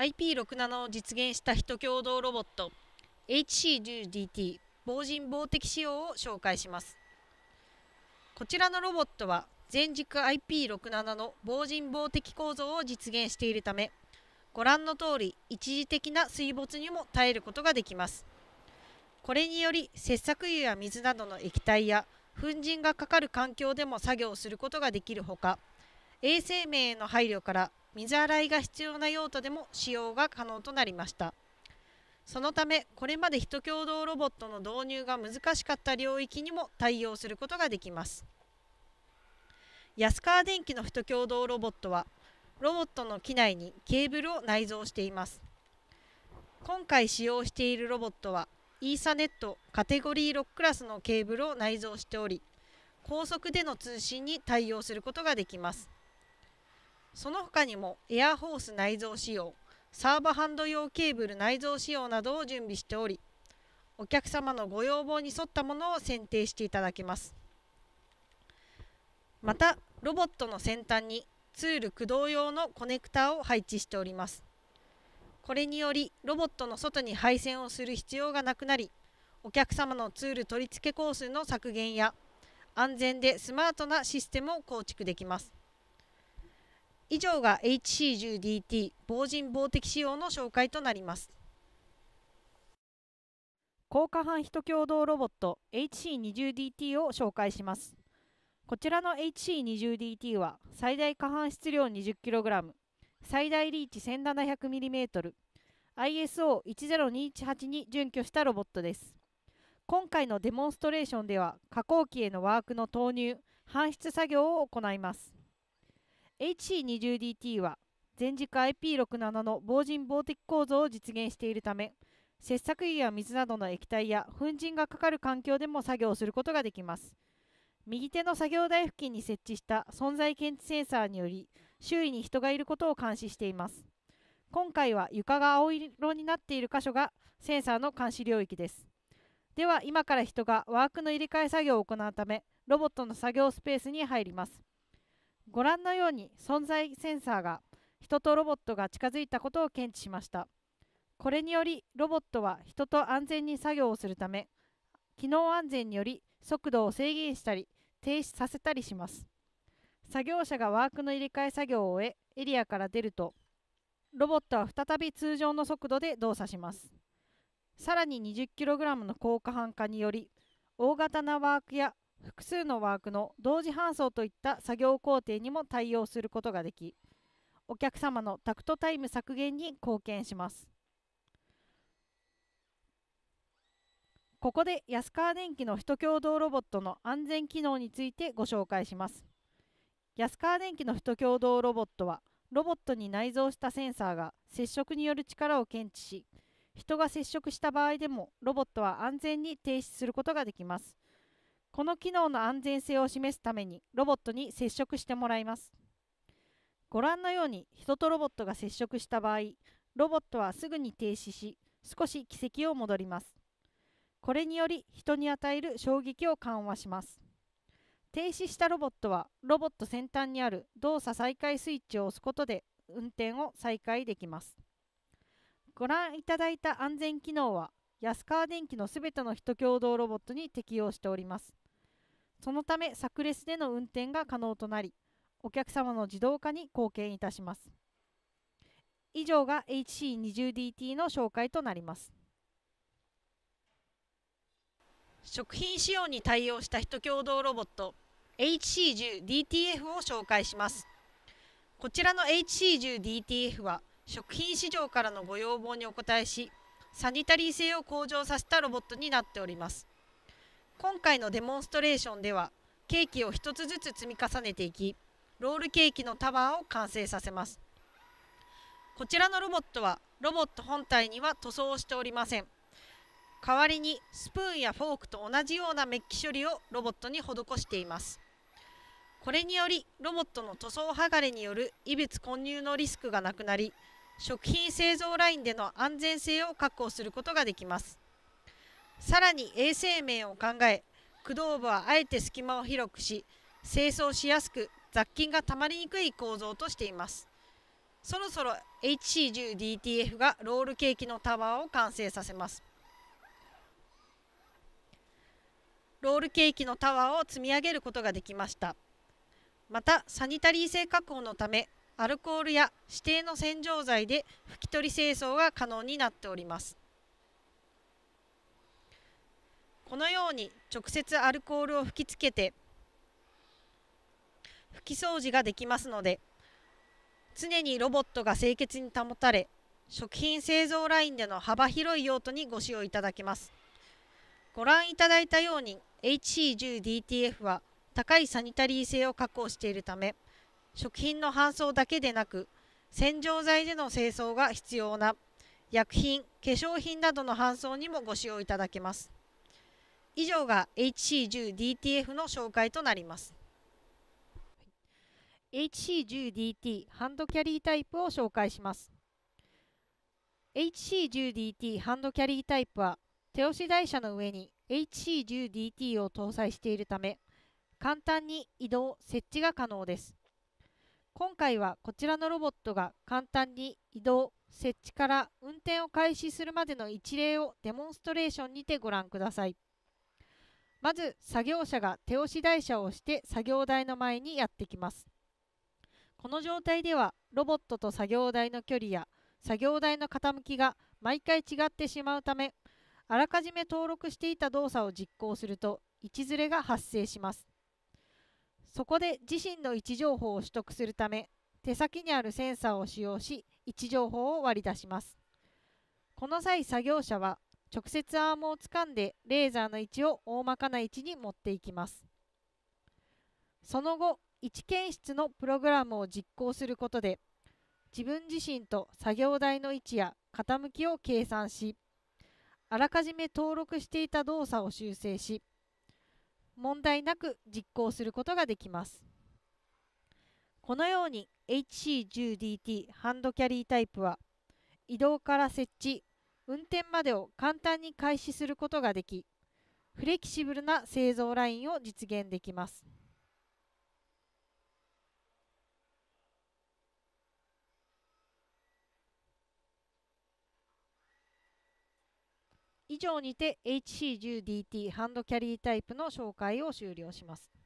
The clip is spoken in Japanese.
IP67 を実現した人共同ロボット HC10DT 防塵防滴仕様を紹介しますこちらのロボットは前軸 IP67 の防塵防滴構造を実現しているためご覧の通り一時的な水没にも耐えることができますこれにより切削油や水などの液体や粉塵がかかる環境でも作業することができるほか衛生面への配慮から水洗いが必要な用途でも使用が可能となりましたそのためこれまで人共同ロボットの導入が難しかった領域にも対応することができます安川電機の人共同ロボットはロボットの機内にケーブルを内蔵しています今回使用しているロボットはイーサネットカテゴリー6クラスのケーブルを内蔵しており高速での通信に対応することができますその他にもエアホース内蔵仕様サーバハンド用ケーブル内蔵仕様などを準備しておりお客様のご要望に沿ったものを選定していただけますまたロボットの先端にツール駆動用のコネクタを配置しておりますこれによりロボットの外に配線をする必要がなくなりお客様のツール取り付け工数の削減や安全でスマートなシステムを構築できます以上が HC10DT 防塵防滴仕様の紹介となります高架版人共同ロボット HC20DT を紹介しますこちらの HC20DT は最大下半質量 20kg 最大リーチ 1700mm ISO10218 に準拠したロボットです今回のデモンストレーションでは加工機へのワークの投入搬出作業を行います HC20DT は前軸 IP67 の防塵防滴構造を実現しているため切削油や水などの液体や粉塵がかかる環境でも作業することができます右手の作業台付近に設置した存在検知センサーにより周囲に人がいることを監視しています今回は床が青色になっている箇所がセンサーの監視領域ですでは今から人がワークの入れ替え作業を行うためロボットの作業スペースに入りますご覧のように存在センサーが人とロボットが近づいたことを検知しましたこれによりロボットは人と安全に作業をするため機能安全により速度を制限したり停止させたりします作業者がワークの入れ替え作業を終えエリアから出るとロボットは再び通常の速度で動作しますさらに 20kg の高過半化により大型なワークや複数のワークの同時搬送といった作業工程にも対応することができお客様のタクトタイム削減に貢献しますここで安川電機の人共同ロボットの安全機能についてご紹介します安川電機の人共同ロボットはロボットに内蔵したセンサーが接触による力を検知し人が接触した場合でもロボットは安全に停止することができますこの機能の安全性を示すためにロボットに接触してもらいます。ご覧のように人とロボットが接触した場合、ロボットはすぐに停止し、少し軌跡を戻ります。これにより人に与える衝撃を緩和します。停止したロボットはロボット先端にある動作再開スイッチを押すことで運転を再開できます。ご覧いただいた安全機能は安川電機のすべての人共同ロボットに適用しております。そのためサクレスでの運転が可能となりお客様の自動化に貢献いたします以上が HC20DT の紹介となります食品仕様に対応した人共同ロボット HC10DTF を紹介しますこちらの HC10DTF は食品市場からのご要望にお応えしサニタリー性を向上させたロボットになっております今回のデモンストレーションではケーキを1つずつ積み重ねていきロールケーキのタワーを完成させますこちらのロボットはロボット本体には塗装をしておりません代わりにスプーンやフォークと同じようなメッキ処理をロボットに施していますこれによりロボットの塗装剥がれによる異物混入のリスクがなくなり食品製造ラインでの安全性を確保することができますさらに衛生面を考え駆動部はあえて隙間を広くし清掃しやすく雑菌がたまりにくい構造としていますそろそろ HC10DTF がロールケーキのタワーを完成させますロールケーキのタワーを積み上げることができましたまたサニタリー性確保のためアルコールや指定の洗浄剤で拭き取り清掃が可能になっておりますこのように直接アルコールを吹きつけて拭き掃除ができますので常にロボットが清潔に保たれ食品製造ラインでの幅広い用途にご使用いただけますご覧いただいたように HC10DTF は高いサニタリー性を確保しているため食品の搬送だけでなく洗浄剤での清掃が必要な薬品化粧品などの搬送にもご使用いただけます以上が HC10DTF の紹介となります HC10DT ハンドキャリータイプを紹介します HC10DT ハンドキャリータイプは手押し台車の上に HC10DT を搭載しているため簡単に移動設置が可能です今回はこちらのロボットが簡単に移動設置から運転を開始するまでの一例をデモンストレーションにてご覧ください。まず作業者が手押し台車をして作業台の前にやってきますこの状態ではロボットと作業台の距離や作業台の傾きが毎回違ってしまうためあらかじめ登録していた動作を実行すると位置ずれが発生しますそこで自身の位置情報を取得するため手先にあるセンサーを使用し位置情報を割り出しますこの際作業者は直接アームを掴んでレーザーの位置を大まかな位置に持っていきますその後位置検出のプログラムを実行することで自分自身と作業台の位置や傾きを計算しあらかじめ登録していた動作を修正し問題なく実行することができますこのように HC10DT ハンドキャリータイプは移動から設置運転までを簡単に開始することができフレキシブルな製造ラインを実現できます。以上にて HC10DT ハンドキャリータイプの紹介を終了します。